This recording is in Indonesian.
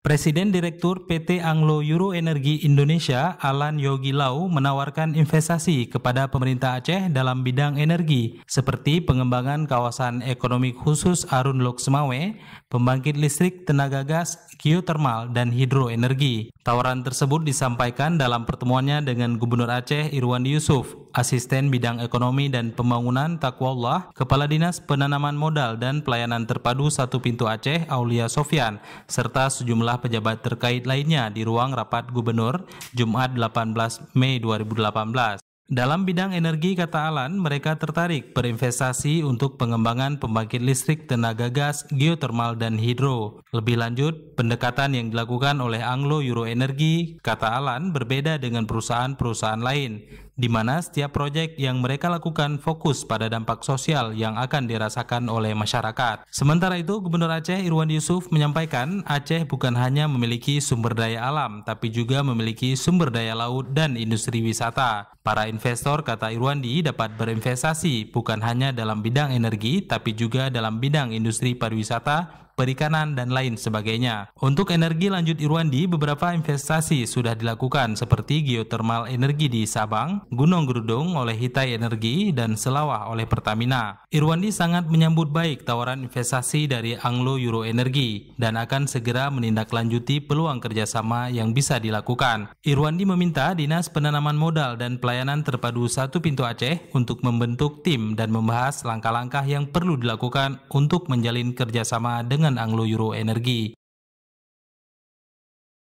Presiden Direktur PT Anglo Euro Energi Indonesia, Alan Yogi Lau, menawarkan investasi kepada pemerintah Aceh dalam bidang energi, seperti pengembangan kawasan ekonomi khusus Arun Lok Semawe, pembangkit listrik tenaga gas, geotermal, dan hidroenergi. Tawaran tersebut disampaikan dalam pertemuannya dengan Gubernur Aceh Irwan Yusuf. Asisten Bidang Ekonomi dan Pembangunan Takwallah, Kepala Dinas Penanaman Modal dan Pelayanan Terpadu Satu Pintu Aceh Aulia Sofyan, serta sejumlah pejabat terkait lainnya di ruang rapat gubernur Jumat 18 Mei 2018. Dalam bidang energi, kata Alan, mereka tertarik berinvestasi untuk pengembangan pembangkit listrik tenaga gas, geotermal, dan hidro. Lebih lanjut, pendekatan yang dilakukan oleh Anglo Euro Energy, kata Alan, berbeda dengan perusahaan-perusahaan lain di mana setiap proyek yang mereka lakukan fokus pada dampak sosial yang akan dirasakan oleh masyarakat. Sementara itu, Gubernur Aceh Irwan Yusuf menyampaikan Aceh bukan hanya memiliki sumber daya alam, tapi juga memiliki sumber daya laut dan industri wisata. Para investor, kata Irwandi, dapat berinvestasi bukan hanya dalam bidang energi, tapi juga dalam bidang industri pariwisata perikanan, dan lain sebagainya. Untuk energi lanjut Irwandi, beberapa investasi sudah dilakukan seperti geothermal energi di Sabang, Gunung Gerudung oleh Hitai Energi, dan Selawah oleh Pertamina. Irwandi sangat menyambut baik tawaran investasi dari Anglo Euro Energi dan akan segera menindaklanjuti peluang kerjasama yang bisa dilakukan. Irwandi meminta Dinas Penanaman Modal dan Pelayanan Terpadu Satu Pintu Aceh untuk membentuk tim dan membahas langkah-langkah yang perlu dilakukan untuk menjalin kerjasama dengan Anglo Euro Energy